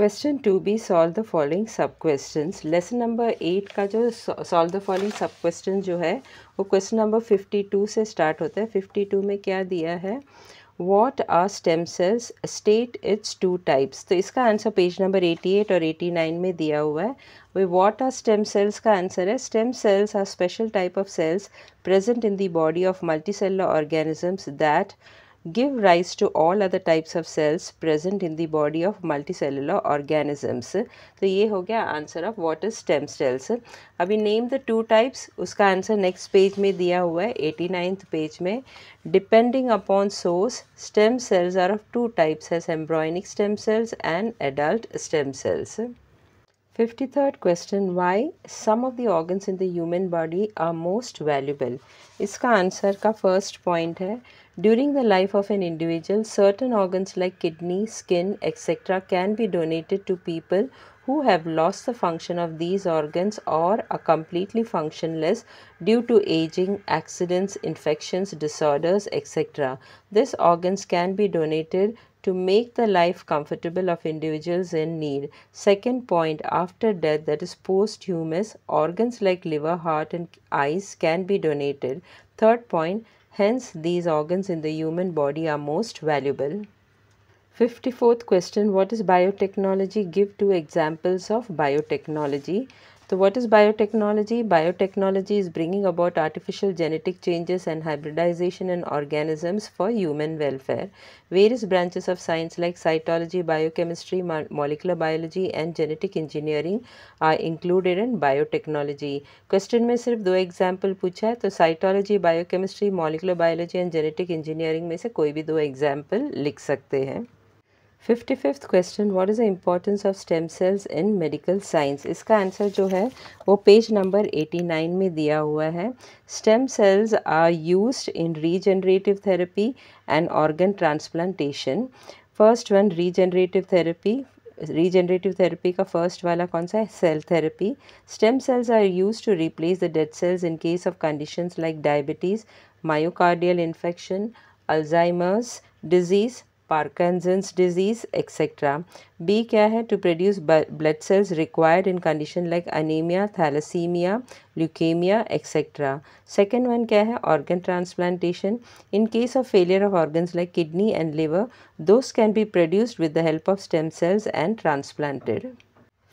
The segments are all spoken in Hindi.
Question to be solve the following sub question lesson number eight का जो solve the following sub question जो है वो क्वेश्चन नंबर फिफ्टी टू से स्टार्ट होता है फिफ्टी टू में क्या दिया है what are stem cells state its two types तो इसका answer page number eighty eight और एटी नाइन में दिया हुआ है वे वॉट आर स्टेम सेल्स का आंसर है stem cells are special type of cells present in the body of multicellular organisms that give rise to all other types of cells present in the body of multicellular organisms so ye ho gaya answer of what is stem cells abhi name the two types uska answer next page mein diya hua hai 89th page mein depending upon source stem cells are of two types as embryonic stem cells and adult stem cells 53rd question why some of the organs in the human body are most valuable इसका आंसर का first point During the life of an individual, certain organs like kidney, skin, etc., can be donated to people who have lost the function of these organs or are completely functionless due to aging, accidents, infections, disorders, etc. These organs can be donated to make the life comfortable of individuals in need. Second point, after death, that is posthumous, organs like liver, heart and eyes can be donated. Third point, hence these organs in the human body are most valuable. 54th question, what is biotechnology? Give two examples of biotechnology. So what is biotechnology? Biotechnology is bringing about artificial genetic changes and hybridization in organisms for human welfare. Various branches of science like cytology, biochemistry, molecular biology and genetic engineering are included in biotechnology. Question में सिर्फ दो example पूछा है तो cytology, biochemistry, molecular biology and genetic engineering में से कोई भी दो example लिख सकते हैं fifty fifth question what is the importance of stem cells in medical science इसका आंसर जो है वो पेज नंबर एटी नाइन में दिया हुआ है stem cells are use in regenerative therapy and organ transplantation first one regenerative therapy regenerative therapy का फर्स्ट वाला कौन सा है cell therapy stem cells are use to replace the dead cells in case of condition like diabetes myocardial infection Alzheimer's disease Parkinson's disease, etc. B क्या है to produce blood cells required in condition like anemia, thalassemia, leukemia, etc. Second one क्या organ transplantation. In case of failure of organs like kidney and liver, those can be produced with the help of stem cells and transplanted.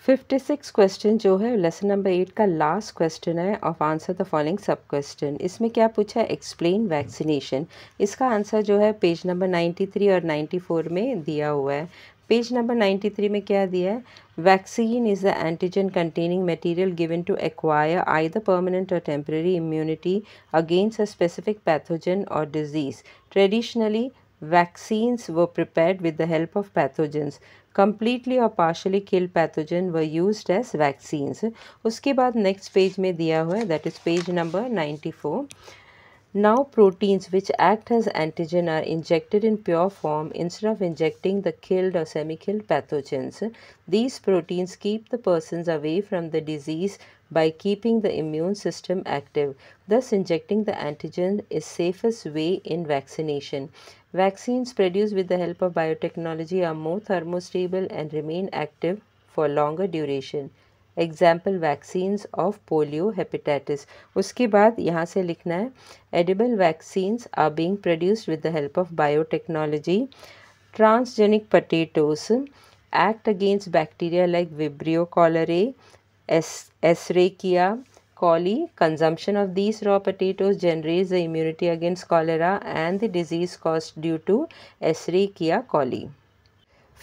Fifty six question जो है लेसन नंबर एट का लास्ट क्वेश्चन है of answer the following sub question इसमें क्या पूछा है एक्सप्लेन वैक्सीनेशन इसका आंसर जो है पेज नंबर नाइन्टी थ्री और नाइन्टी फोर में दिया हुआ है पेज नंबर नाइन्टी थ्री में क्या दिया है vaccine is the antigen containing material given to acquire either permanent और temporary immunity against a specific pathogen और डिजीज ट्रेडिशनली वैक्सीन्स वो prepare with the help of pathogens completely और पार्शली किल पैथोजन व यूज एज वैक्सीन्स उसके बाद नेक्स्ट पेज में दिया हुआ है that is page number ninety four Now proteins which act as antigen are injected in pure form instead of injecting the killed or semi-killed pathogens. These proteins keep the persons away from the disease by keeping the immune system active. Thus, injecting the antigen is safest way in vaccination. Vaccines produced with the help of biotechnology are more thermostable and remain active for longer duration. Example vaccines of polio hepatitis. Uske baad yahan se likhna hai. Edible vaccines are being produced with the help of biotechnology. Transgenic potatoes act against bacteria like Vibrio cholerae. Coli consumption of of raw raw potatoes the immunity against cholera and the disease disease due to एसरे किया coli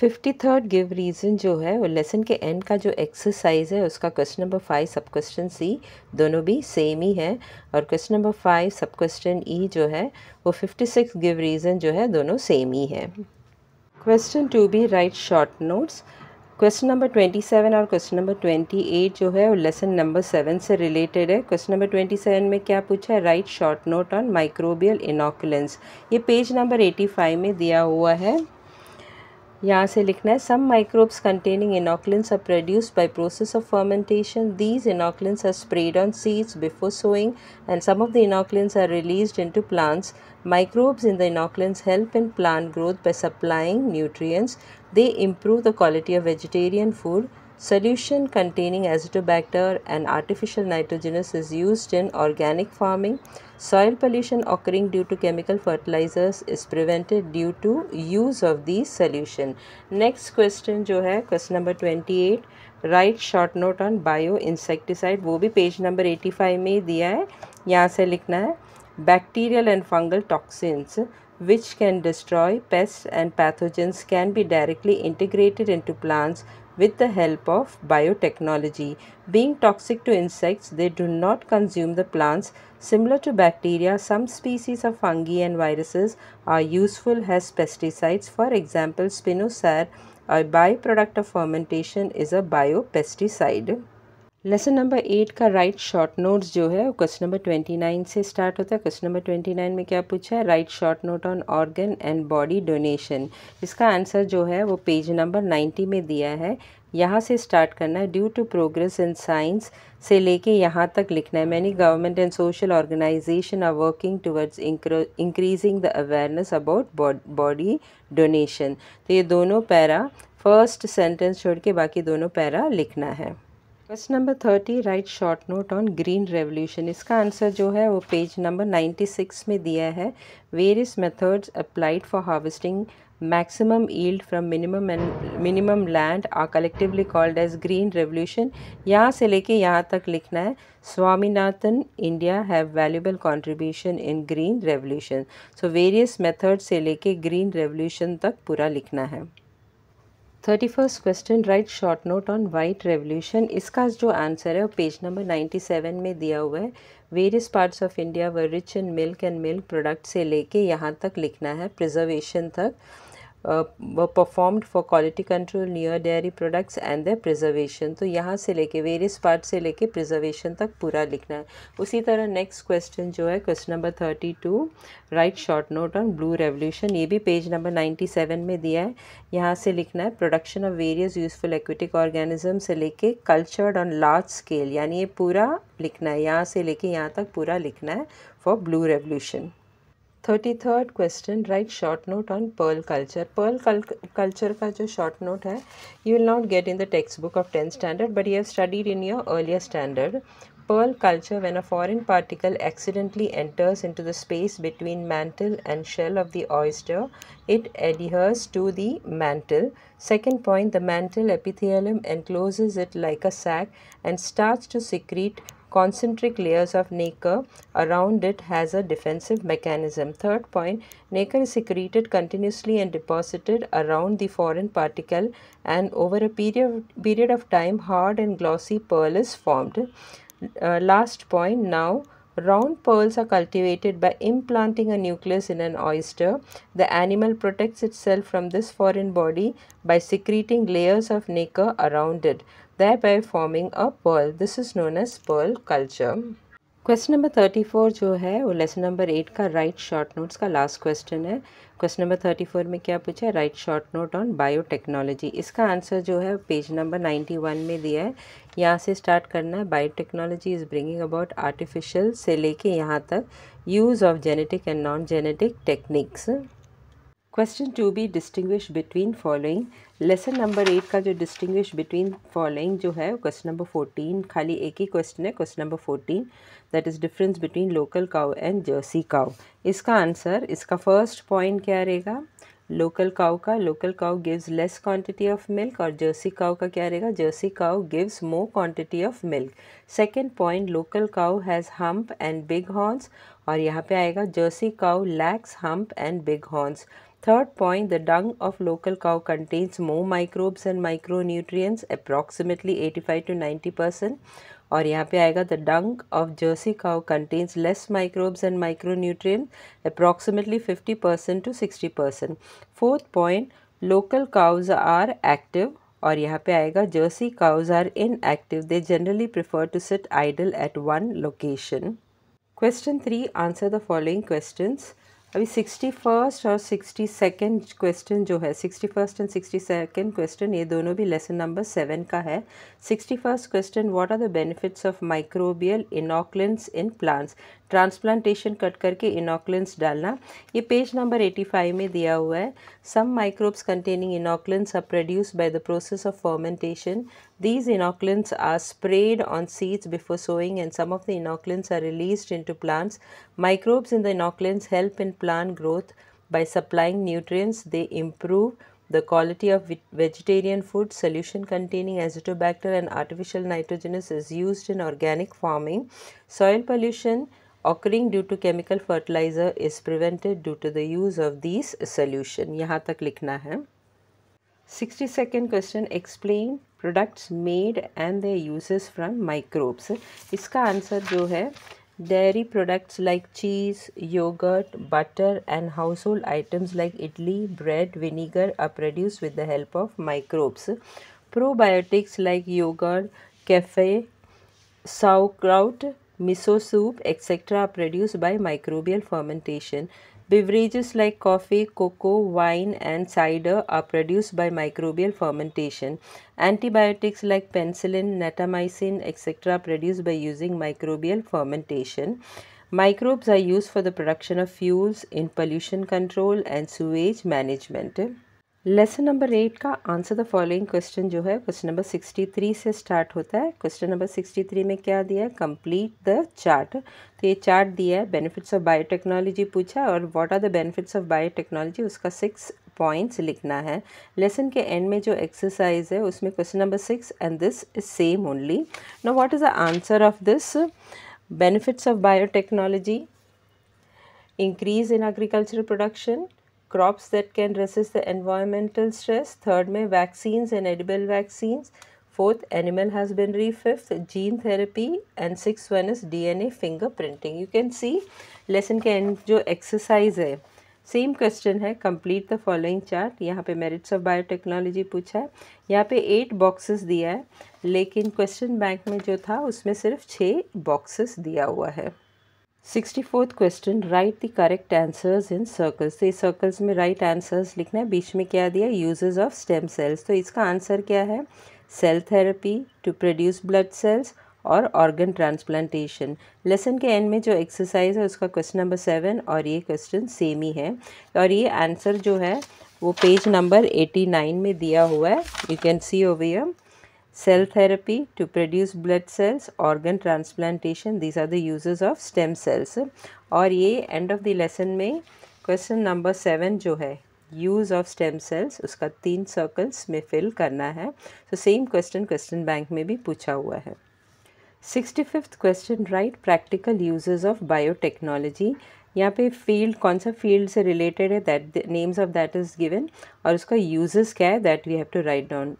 fifty third give reason जो है वो लेसन के एंड का जो एक्सरसाइज है उसका question number five sub question C दोनों भी सेम ही है और question number five sub question E जो है वो फिफ्टी सिक्स गिव रीज़न जो है दोनों सेम ही है question to be write short notes question number twenty seven और क्वेश्चन नंबर ट्वेंटी एट जो है वो लेसन नंबर सेवन से रिलेटेड है क्वेश्चन नंबर ट्वेंटी सेवन में क्या पूछा है write short note on microbial inoculants ये पेज नंबर एटी फाइव में दिया हुआ है यहाँ से लिखना है some microbes containing inoculants are produce by process of fermentation these inoculants are spread on seeds before sowing and some of the inoculants are released into plants microbes in the inoculants help in plant growth by supplying nutrients They improve the quality of vegetarian food. Solution containing azotobacter and artificial nitrogenous is used in organic farming. Soil pollution occurring due to chemical fertilizers is prevented due to use of these solution. Next question जो है question number 28 Write short note on bio-insecticide. वो भी page number 85 में diya है यहाँ से लिखना है bacterial which can destroy pests and pathogens can be directly integrated into plants with the help of biotechnology. Being toxic to insects, they do not consume the plants. Similar to bacteria, some species of fungi and viruses are useful as pesticides. For example, spinosad, a byproduct of fermentation, is a biopesticide. Lesson number eight का राइट शॉर्ट नोट्स जो है वो क्वेश्चन नंबर ट्वेंटी नाइन से स्टार्ट होता है क्वेश्चन नंबर ट्वेंटी नाइन में क्या पूछा है write short note on organ and body donation इसका आंसर जो है वो पेज नंबर नाइन्टी में दिया है यहाँ से स्टार्ट करना है due to progress in science से लेके यहाँ तक लिखना है many government and social organization are working towards increasing the awareness about body donation तो ये दोनों पैरा फर्स्ट सेंटेंस छोड़ के बाकी दोनों पैरा लिखना है question number thirty write short note on green revolution इसका आंसर जो है वो पेज नंबर नाइन्टी सिक्स में दिया है various methods applied for harvesting maximum yield from minimum and minimum land are collectively called as green revolution यहाँ से लेके यहाँ तक लिखना है Swaminathan India have valuable contribution in green revolution so various method से लेके ग्रीन रेवोल्यूशन तक पूरा लिखना है thirty first question write short note on white revolution इसका जो आंसर है वो पेज नंबर नाइन्टी सेवन में दिया हुआ है वेरियस पार्ट्स ऑफ इंडिया व rich in milk and milk product से लेके यहाँ तक लिखना है प्रिजर्वेशन तक uh, were performed for quality control near dairy products and their preservation तो यहाँ से लेके वेरियस पार्ट से लेके preservation तक पूरा लिखना है उसी तरह नेक्स्ट क्वेश्चन जो है question number thirty two write short note on blue revolution ये भी पेज नंबर नाइन्टी सेवन में दिया है यहाँ से लिखना है production of various useful aquatic organism से लेके कल्चर्ड ऑन लार्ज स्केल यानी ये पूरा लिखना है यहाँ से लेके यहाँ तक पूरा लिखना है for blue revolution 33rd question write short note on pearl culture pearl cul culture ka jo short note hai you will not get in the textbook of ten standard but you have studied in your earlier standard pearl culture when a foreign particle accidentally enters into the space between mantle and shell of the oyster it adheres to the mantle second point the mantle epithelium encloses it like a sac and starts to secrete concentric layers of nacre around it has a defensive mechanism. Third point, nacre is secreted continuously and deposited around the foreign particle and over a period, period of time hard and glossy pearl is formed. Uh, last point now round pearls are cultivated by implanting a nucleus in an oyster the animal protects itself from this foreign body by secreting layers of nacre around it thereby forming a pearl. This is known as pearl culture. Question number thirty four जो है वो लेसन नंबर एट का राइट शॉर्ट नोट्स का लास्ट क्वेश्चन है क्वेश्चन नंबर थर्टी फोर में क्या पूछा है write short note on biotechnology इसका आंसर जो है पेज नंबर नाइन्टी वन में दिया है यहाँ से स्टार्ट करना है biotechnology is bringing about artificial से लेके यहाँ तक use of genetic and non genetic techniques question to be distinguish between following lesson number eight का जो डिस्टिंग्विश बिटवीन फॉलोइंग जो है क्वेश्चन नंबर फोर्टीन खाली एक ही क्वेश्चन है question number fourteen that is difference between local cow and Jersey cow इसका आंसर इसका फर्स्ट पॉइंट क्या रहेगा लोकल काउ का local cow gives less quantity of milk और जर्सी काउ का क्या रहेगा Jersey cow gives more quantity of milk second point local cow has hump and big horns और यहाँ पे आएगा Jersey cow lacks hump and big horns Third point, the dung of local cow contains more microbes and micronutrients, approximately 85 to 90%. Or yahan pe aega, the dung of Jersey cow contains less microbes and micronutrients, approximately 50% to 60%. Fourth point, local cows are active. Or yahan pe aega, Jersey cows are inactive. They generally prefer to sit idle at one location. Question 3, answer the following questions. अभी सिक्सटी फर्स्ट और सिक्सटी सेकेंड क्वेश्चन जो है sixty first and sixty second question ये दोनों भी लेसन नंबर सेवन का है sixty first question what are the benefits of microbial inoculants in plants transplantation cut करके इनोक्लेंस डालना ये पेज नंबर एटी फाइव में दिया हुआ है some microbes containing inoculants are produce by the process of fermentation These inoculants are sprayed on seeds before sowing and some of the inoculants are released into plants. Microbes in the inoculants help in plant growth by supplying nutrients. They improve the quality of vegetarian food. Solution containing azotobacter and artificial nitrogenous is used in organic farming. Soil pollution occurring due to chemical fertilizer is prevented due to the use of these solution. यहाँ तक लिखना है. 62nd question explain products made and they uses from microbes इसका आंसर जो है dairy products like cheese yogurt butter and household items like idli bread vinegar are produce with the help of microbes probiotics like yogurt kefir sauerkraut miso soup etcetera produce produced microbial fermentation Beverages like coffee, cocoa, wine and cider are produced by microbial fermentation. Antibiotics like penicillin, natamycin etc. produced by using microbial fermentation. Microbes are used for the production of fuels in pollution control and sewage management. Lesson number eight का आंसर द फॉलोइंग क्वेश्चन जो है क्वेश्चन नंबर सिक्सटी थ्री से स्टार्ट होता है क्वेश्चन नंबर सिक्सटी थ्री में क्या दिया है कंप्लीट द चार्ट तो ये चार्ट दिया है बेनिफिट्स ऑफ बायोटेक्नोलॉजी पूछा और what are the benefits of biotechnology उसका सिक्स पॉइंट्स लिखना है लेसन के एंड में जो एक्सरसाइज है उसमें question number six and this is same only no what is the answer of this benefits of biotechnology increase in agriculture production crops that can resist the environmental stress third में vaccines and edible vaccines fourth animal husbandry fifth gene therapy and sixth one is DNA fingerprinting you can see lesson के end जो exercise है सेम क्वेश्चन है कंप्लीट द फॉलोइंग चार्ट यहाँ पे मेरिट्स ऑफ बायोटेक्नोलॉजी पूछा है यहाँ पे एट बॉक्सेस दिया है लेकिन क्वेश्चन बैंक में जो था उसमें सिर्फ छः बॉक्सेस दिया हुआ है sixty fourth question write the correct answers in circles तो इस सर्कल्स में राइट right आंसर्स लिखना है बीच में क्या दिया यूजेस ऑफ स्टेम सेल्स तो इसका आंसर क्या है cell therapy to produce blood cells और ऑर्गन ट्रांसप्लांटेशन लेसन के एंड में जो एक्सरसाइज है उसका क्वेश्चन नंबर सेवन और ये क्वेश्चन सेम ही है और ये आंसर जो है वो पेज नंबर एटी नाइन में दिया हुआ है you can see over cell therapy to produce blood cells, organ transplantation, these are the uses of stem cells. aur ye end of the lesson mein question number 7 jo hai use of stem cells uska teen circles mein fill karna hai so same question question bank mein bhi pucha hua hai 65th question write practical uses of biotechnology यहाँ पे फील्ड कौन सा फील्ड से रिलेटेड है that names of that is given और उसका यूजेस क्या है that we have to write down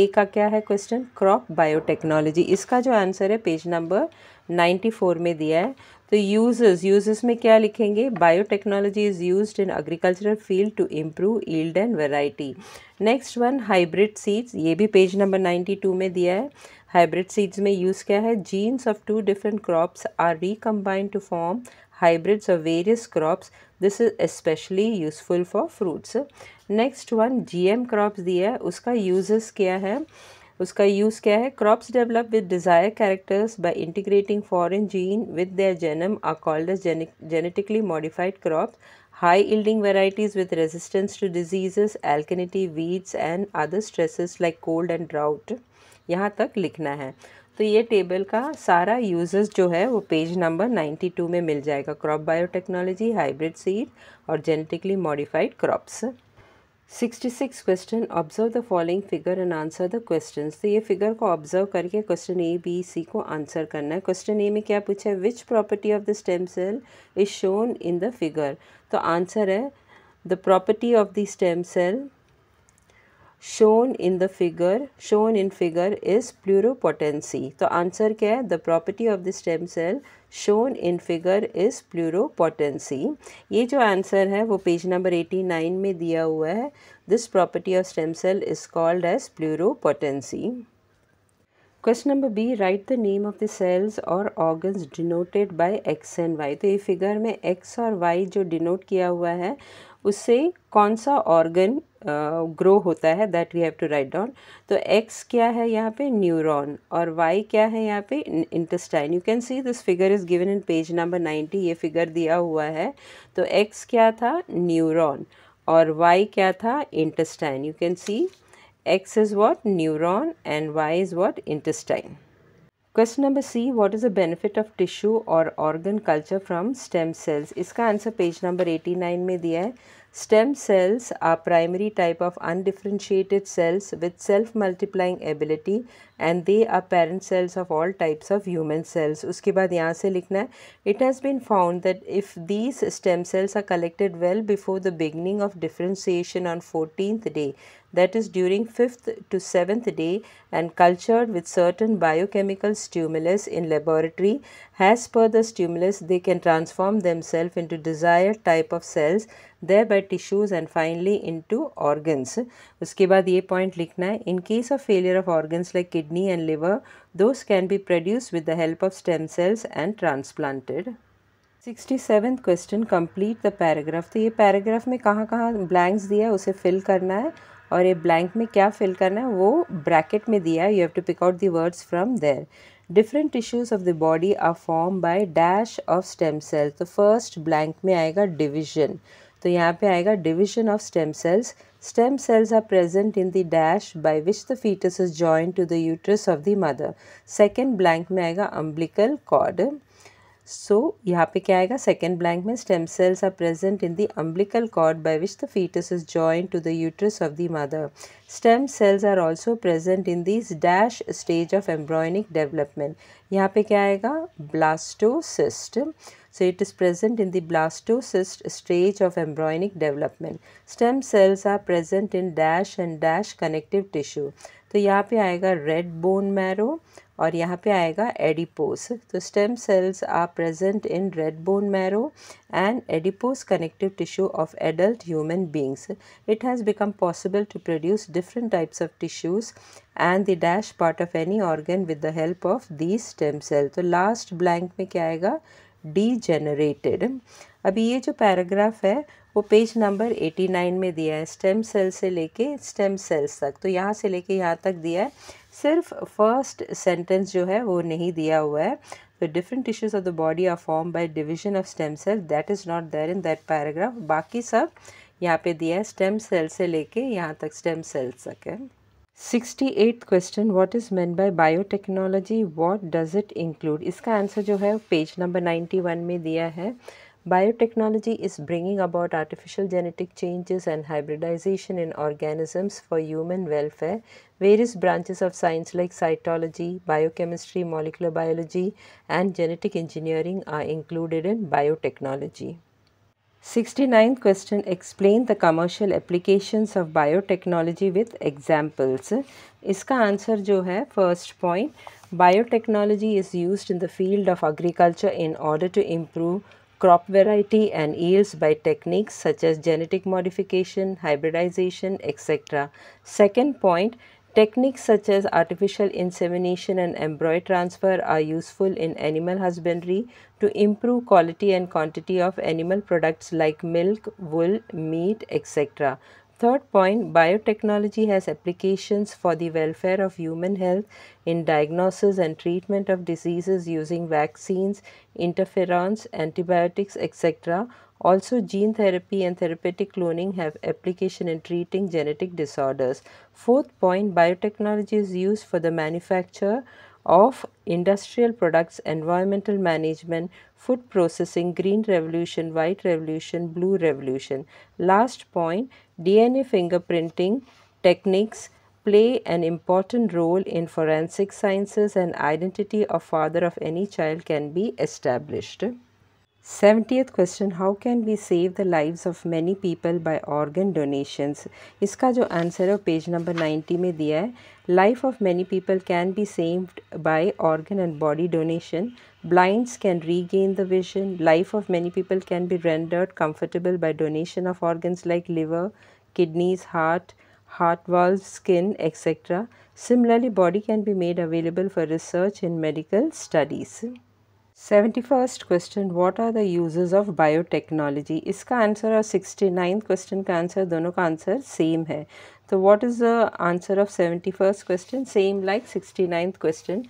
A का क्या है क्वेश्चन क्रॉप बायोटेक्नोलॉजी इसका जो आंसर है पेज नंबर नाइन्टी फोर में दिया है तो यूजेस यूजेस में क्या लिखेंगे biotechnology is used in agricultural field to improve yield and variety next one hybrid seeds ये भी पेज नंबर नाइन्टी टू में दिया है हाइब्रिड सीड्स में यूज़ क्या है genes of two different crops are recombined to form hybrids of various crops this is specially useful for fruits next one GM crops दिया है उसका यूजेस क्या है उसका यूज़ क्या है crops develop with desire characters by integrating foreign gene with their genome are called as genetically modified crops high yielding varieties with resistance to diseases alkalinity weeds and other stresses like cold and drought यहाँ तक लिखना है तो ये टेबल का सारा यूजेस जो है वो पेज नंबर 92 में मिल जाएगा क्रॉप बायोटेक्नोलॉजी हाइब्रिड सीड और genetically modified crops 66 question observe the following figure and answer the questions तो ये फिगर को ऑब्जर्व करके क्वेश्चन ए बी सी को आंसर करना है क्वेश्चन ए में क्या पूछा है which property of the stem cell is shown in the figure तो आंसर है the property of the stem cell shown in the figure shown in figure is pluripotency तो आंसर क्या है the property of the stem cell shown in figure is pluripotency ये जो आंसर है वो पेज नंबर एटी नाइन में दिया हुआ है this property of stem cell is called as pluripotency question number B write the name of the cells और organs denoted by X and Y तो ये फिगर में एक्स और वाई जो डिनोट किया हुआ है उससे कौन सा ऑर्गन ग्रो होता है that we have to write down तो एक्स क्या है यहाँ पे न्यूरॉन और वाई क्या है यहाँ पे intestine you can see this figure is given in page number ninety ये फिगर दिया हुआ है तो एक्स क्या था न्यूरॉन और वाई क्या था intestine you can see X is what neuron and Y is what intestine question number C what is the benefit of tissue और organ culture from stem cells इसका answer page number eighty nine में दिया है Stem cells are primary type of undifferentiated cells with self-multiplying ability and they are parent cells of all types of human cells. उसके बाद यहाँ से लिखना It has been found that if these stem cells are collected well before the beginning of differentiation on 14th day, that is during 5th to 7th day and cultured with certain biochemical stimulus in laboratory, as per the stimulus they can transform themselves into desired type of cells there by tissues and finally into organs उसके बाद ये पॉइंट लिखना है in case of failure of organs like kidney and liver those can be produce with the help of stem cells and transplanted sixty seven question complete the paragraph तो ये पैराग्राफ में कहाँ कहाँ ब्लैंक्स दिया है उसे फिल करना है और ये ब्लैंक में क्या फिल करना है वो ब्रैकेट में दिया है you have to pick out the words from there different tissues of the body are form by dash of stem cell तो फर्स्ट ब्लैंक में आएगा डिविजन तो यहाँ पे आएगा division of stem cells stem cells are present in the dash by which the foetus is joint to the uterus of the mother second blank में आएगा अम्बलिकल कॉर्ड So यहाँ पे क्या आएगा second blank में stem cells are present in the umbilical cord by which the fetus is joined to the uterus of the mother. Stem cells are also present in this dash stage of embryonic development. यहाँ पे क्या आएगा blastocyst. So it is present in the blastocyst stage of embryonic development. Stem cells are present in dash and dash connective tissue. तो यहाँ पे आएगा रेड बोन मैरो और यहाँ पे आएगा एडिपोस तो stem cells are present in red bone marrow and adipose connective tissue of adult human beings it has become possible to produce different types of tissues and the dash part of any organ with the help of the stem cell तो लास्ट ब्लैंक में क्या आएगा डी जनरेटेड अभी ये जो पैराग्राफ है वो पेज नंबर 89 में दिया है स्टेम सेल से लेके स्टेम सेल्स तक तो यहाँ से लेके यहाँ तक दिया है सिर्फ फर्स्ट सेंटेंस जो है वो नहीं दिया हुआ है the different tissues of the body are form by division of stem cell that is not there in that paragraph बाकी सब यहाँ पे दिया है स्टेम सेल से लेके यहाँ तक स्टेम सेल्स तक है sixty eight question what is mean by biotechnology what does it include इसका आंसर जो है पेज नंबर नाइन्टी वन में दिया है Biotechnology is bringing about artificial genetic changes and hybridization in organisms for human welfare. Various branches of science like cytology, biochemistry, molecular biology, and genetic engineering are included in biotechnology. 69th question explain the commercial applications of biotechnology with examples Iska answer jo hai first point: Biotechnology is used in the field of agriculture in order to improve crop variety and yields by techniques such as genetic modification, hybridization, etc. Second point, Techniques such as artificial insemination and embryo transfer are useful in animal husbandry to improve quality and quantity of animal products like milk, wool, meat, etc. Third point, biotechnology has applications for the welfare of human health in diagnosis and treatment of diseases using vaccines, interferons, antibiotics, etc. Also, gene therapy and therapeutic cloning have application in treating genetic disorders. Fourth point, biotechnology is used for the manufacture of industrial products, environmental management, food processing, green revolution, white revolution, blue revolution. Last point, DNA fingerprinting techniques play an important role in forensic sciences and identity of father of any child can be established. Seventieth question: How can we save the lives of many people by organ donations? इसका answer आंसर है page number ninety. Life of many people can be saved by organ and body donation. Blinds can regain the vision. Life of many people can be rendered comfortable by donation of organs like liver, kidneys, heart, heart valves, skin, etc. Similarly, body can be made available for research in medical studies. 71st question what are the uses of biotechnology इसका answer और 69th question का answer, दोनों का आंसर same है so what is the answer of 71st question same like 69th question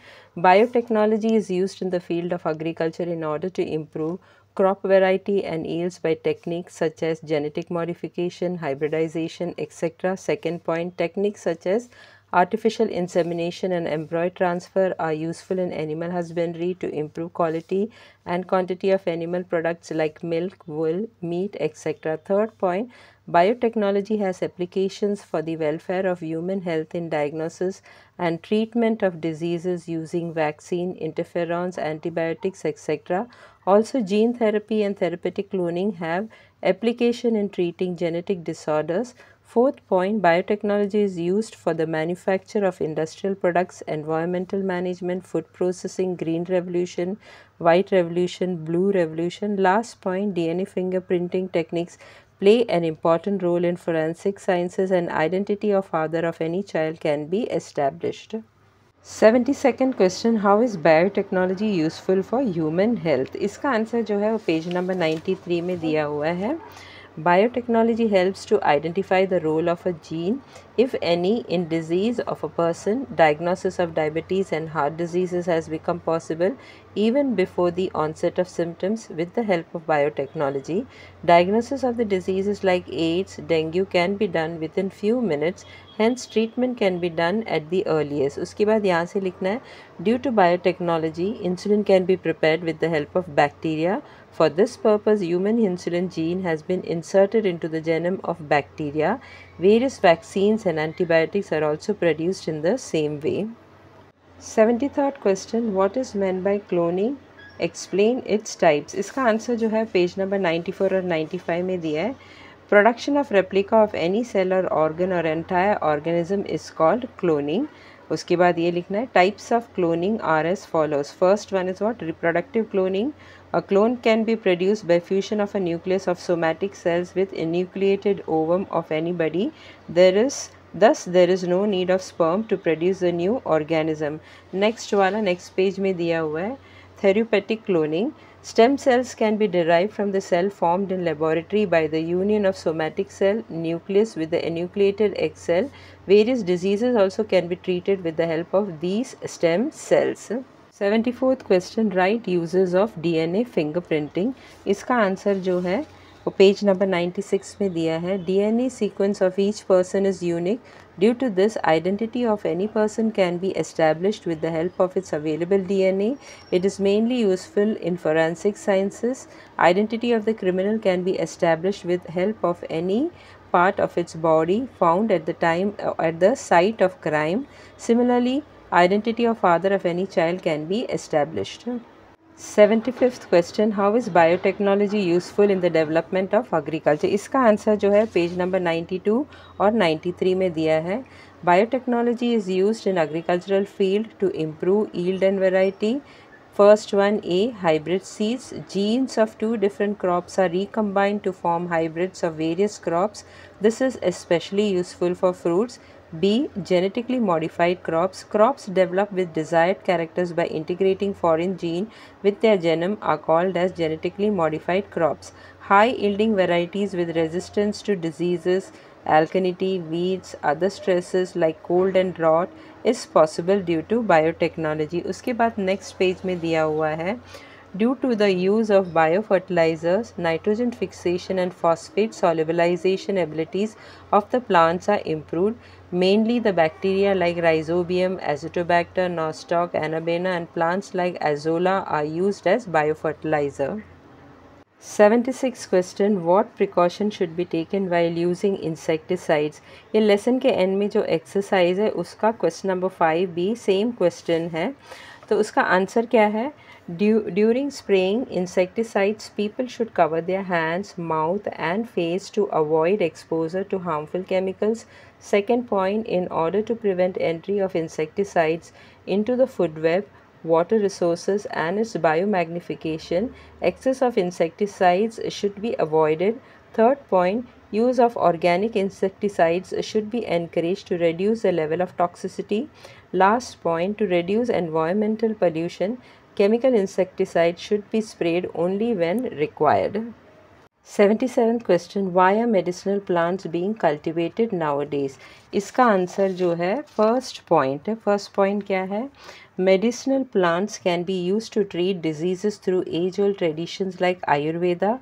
biotechnology is used in the field of agriculture in order to improve crop variety and yields by techniques such as genetic modification, hybridization, etc. Second point, techniques such as Artificial insemination and embryo transfer are useful in animal husbandry to improve quality and quantity of animal products like milk, wool, meat, etc. Third point, biotechnology has applications for the welfare of human health in diagnosis and treatment of diseases using vaccine, interferons, antibiotics, etc. Also, gene therapy and therapeutic cloning have application in treating genetic disorders Fourth point, biotechnology is used for the manufacture of industrial products, environmental management, food processing, green revolution, white revolution, blue revolution. Last point, DNA fingerprinting techniques play an important role in forensic sciences and identity of father of any child can be established. 72nd question: How is biotechnology useful for human health? Health answer, answer जो है page number 93 में दिया हुआ Biotechnology helps to identify the role of a gene, if any, in disease of a person. Diagnosis of diabetes and heart diseases has become possible even before the onset of symptoms with the help of biotechnology. Diagnosis of the diseases like AIDS, dengue can be done within few minutes, hence treatment can be done at the earliest. उसके बाद यहाँ से लिखना है due to biotechnology, insulin can be prepared with the help of bacteria. For this purpose, human insulin gene has been inserted into the genome of bacteria. Various vaccines and antibiotics are also produced in the same way. Seventy third question what is mean by cloning explain its types इसका आंसर जो है पेज नंबर नाइन्टी फोर और नाइन्टी फाइव में दिया है production of replica of any cell और ऑर्गन और entire organism is called cloning उसके बाद ये लिखना है types of cloning are as follows first one is what reproductive cloning a clone can be produce by fusion of a nucleus of somatic cells with nucleated ovum of any body there is दस there is no need of sperm to produce a new organism next वाला नेक्स्ट पेज में दिया हुआ है therapeutic cloning, stem cells can be derived from the cell formed in laboratory by the union of somatic cell nucleus with the enucleated egg cell. Various diseases also can be treated with the help of these stem cells. 74th question, right uses of DNA fingerprinting. इसका आंसर जो है वो पेज नंबर 96 में दिया है DNA sequence of each person is unique due to this identity of any person can be established with the help of its available DNA it is mainly useful in forensic sciences identity of the criminal can be established with help of any part of its body found at the time uh, at the site of crime similarly identity of father of any child can be established seventy fifth question how is biotechnology useful in the development of agriculture इसका आंसर जो है पेज नंबर नाइन्टी टू और नाइन्टी थ्री में दिया है biotechnology is use in agricultural field to improve yield and variety First one A hybrid seeds. Genes of two different crops are recombined to form hybrids of various crops. This is especially useful for fruits B. Genetically modified crops. Crops developed with desired characters by integrating foreign gene with their genome are called as genetically modified crops. High yielding varieties with resistance to diseases, alkalinity, weeds, other stresses like cold and drought is possible due to biotechnology. उसके बाद next page में दिया हुआ है Due to the use of biofertilizers, nitrogen fixation and phosphate solubilization abilities of the plants are improved Mainly the bacteria like Rhizobium, Azotobacter, Nostoc, Anabena and plants like Azolla are used as biofertilizer. 76 question what precaution should be taken while using insecticides ye lesson ke end mein jo exercise hai uska question number 5 b same question hai to uska answer kya hai Du during spraying insecticides, people should cover their hands, mouth and face to avoid exposure to harmful chemicals. Second point, in order to prevent entry of insecticides into the food web, water resources and its biomagnification, excess of insecticides should be avoided. Third point, use of organic insecticides should be encouraged to reduce the level of toxicity. Last point, to reduce environmental pollution, Chemical insecticide should be sprayed only when required. 77th question why are medicinal plants being cultivated nowadays Iska answer jo hai first point first point first point medicinal plants can be used to treat diseases through age old traditions like ayurveda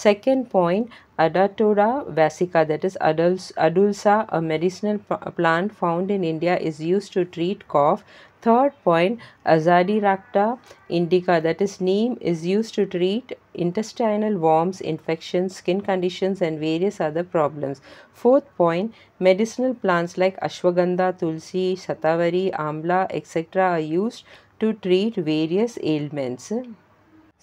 second point Adatoda vesica that is adulsa a medicinal plant found in india is used to treat cough Third point, Azadirachta indica, that is neem, is used to treat intestinal worms, infections, skin conditions and various other problems. Fourth point, medicinal plants like ashwagandha, tulsi, Satavari, amla, etc. are used to treat various ailments.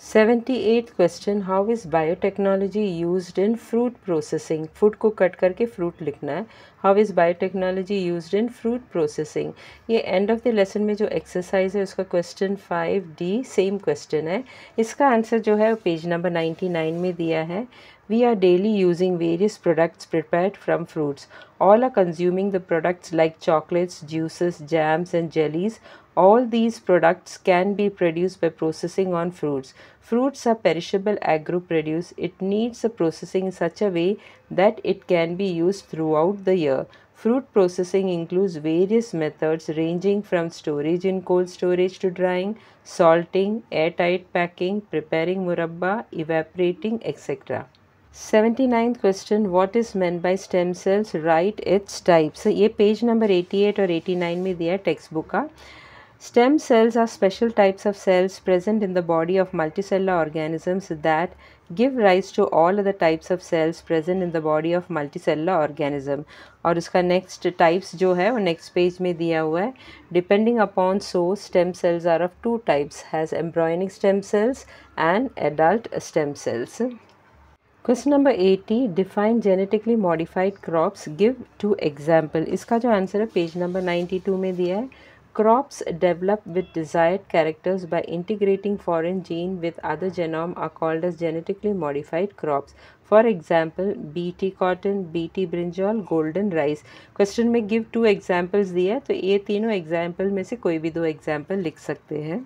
Seventy eight question how is biotechnology used in fruit processing food को कट करके फ्रूट लिखना है how is biotechnology use in fruit processing ये एंड ऑफ द लेसन में जो एक्सरसाइज है उसका question five D same question है इसका आंसर जो है पेज नंबर नाइन्टी नाइन में दिया है We are daily using various products prepared from fruits. All are consuming the products like chocolates, juices, jams and jellies. All these products can be produced by processing on fruits. Fruits are perishable agro-produce. It needs a processing in such a way that it can be used throughout the year. Fruit processing includes various methods ranging from storage in cold storage to drying, salting, airtight packing, preparing murabba, evaporating, etc. Seventy ninth question what is mean by stem cells write its types ये पेज नंबर एटी एट और एटी नाइन में दिया है टेक्स्ट बुक का stem cells are special types of cells present in the body of multicellular organisms that give rise to all other types of cells present in the body of multicellular organism और उसका नेक्स्ट टाइप्स जो है वो नेक्स्ट पेज में दिया हुआ है depending upon so stem cells are of two types has embryonic stem cells and adult stem cells question number eighty define genetically modified crops give two example इसका जो आंसर है पेज नंबर नाइन्टी टू में दिया है crops develop with desired characters by integrating foreign gene with other genome are called as genetically modified crops for example B T cotton B T brinjal golden rice question में गिव टू एग्जाम्पल्स दिया है तो ये तीनों एग्जाम्पल में से कोई भी दो एग्जाम्पल लिख सकते हैं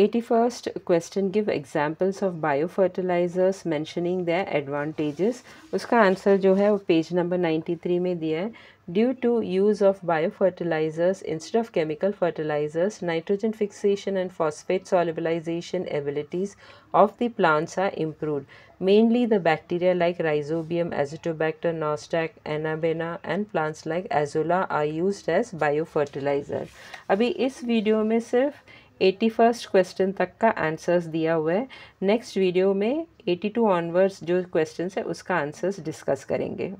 81st question give examples of biofertilizers mentioning their advantages उसका आंसर जो है वो पेज नंबर 93 में दिया है due to use of biofertilizers instead of chemical fertilizers nitrogen fixation and phosphate solubilization abilities of the plants are improved mainly the bacteria like rhizobium azotobacter nostac anabena and plants like azolla are used as biofertilizer अभी इस वीडियो में सिर्फ एटी फर्स्ट क्वेश्चन तक का आंसर्स दिया हुआ है नेक्स्ट वीडियो में एटी टू ऑनवर्ड्स जो क्वेश्चन है उसका आंसर्स डिस्कस करेंगे